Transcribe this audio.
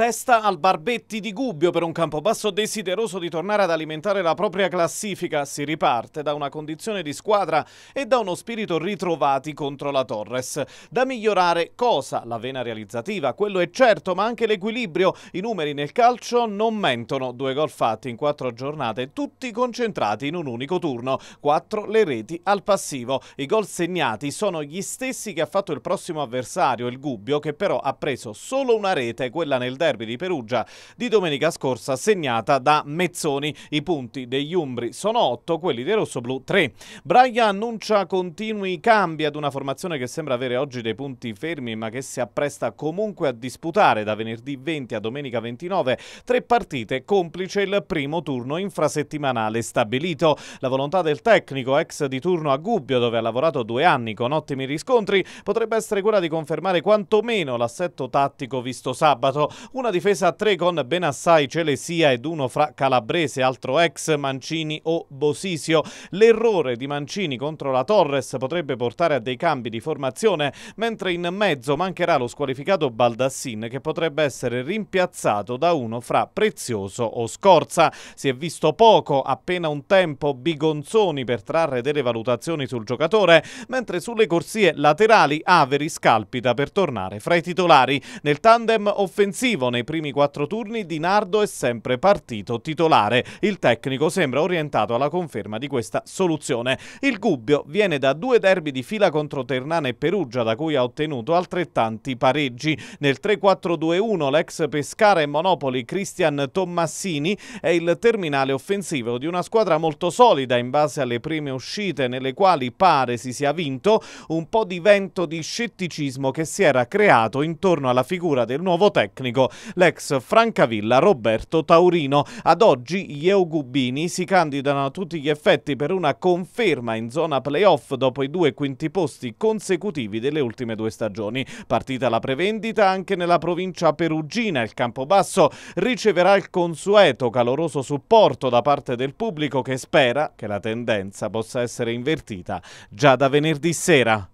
testa al Barbetti di Gubbio per un Campobasso desideroso di tornare ad alimentare la propria classifica. Si riparte da una condizione di squadra e da uno spirito ritrovati contro la Torres. Da migliorare cosa? La vena realizzativa, quello è certo, ma anche l'equilibrio. I numeri nel calcio non mentono. Due gol fatti in quattro giornate, tutti concentrati in un unico turno. Quattro le reti al passivo. I gol segnati sono gli stessi che ha fatto il prossimo avversario, il Gubbio, che però ha preso solo una rete, quella nel derby Verbi di Perugia di domenica scorsa segnata da Mezzoni. I punti degli Umbri sono 8, quelli dei rossoblù 3. Braia annuncia continui cambi ad una formazione che sembra avere oggi dei punti fermi ma che si appresta comunque a disputare da venerdì 20 a domenica 29 tre partite complice il primo turno infrasettimanale stabilito. La volontà del tecnico ex di turno a Gubbio dove ha lavorato due anni con ottimi riscontri potrebbe essere quella di confermare quantomeno l'assetto tattico visto sabato. Un una difesa a tre con Benassai, Celesia ed uno fra Calabrese, altro ex Mancini o Bosisio. L'errore di Mancini contro la Torres potrebbe portare a dei cambi di formazione, mentre in mezzo mancherà lo squalificato Baldassin che potrebbe essere rimpiazzato da uno fra Prezioso o Scorza. Si è visto poco, appena un tempo, Bigonzoni per trarre delle valutazioni sul giocatore, mentre sulle corsie laterali Averi scalpita per tornare fra i titolari. Nel tandem offensivo decisivo nei primi quattro turni, Di Nardo è sempre partito titolare. Il tecnico sembra orientato alla conferma di questa soluzione. Il Gubbio viene da due derby di fila contro Ternana e Perugia, da cui ha ottenuto altrettanti pareggi. Nel 3-4-2-1 l'ex Pescara e Monopoli Cristian Tommassini è il terminale offensivo di una squadra molto solida in base alle prime uscite nelle quali pare si sia vinto un po' di vento di scetticismo che si era creato intorno alla figura del nuovo tecnico l'ex Francavilla Roberto Taurino. Ad oggi gli Eugubini si candidano a tutti gli effetti per una conferma in zona playoff dopo i due quinti posti consecutivi delle ultime due stagioni. Partita la prevendita anche nella provincia perugina, il Campobasso riceverà il consueto caloroso supporto da parte del pubblico che spera che la tendenza possa essere invertita già da venerdì sera.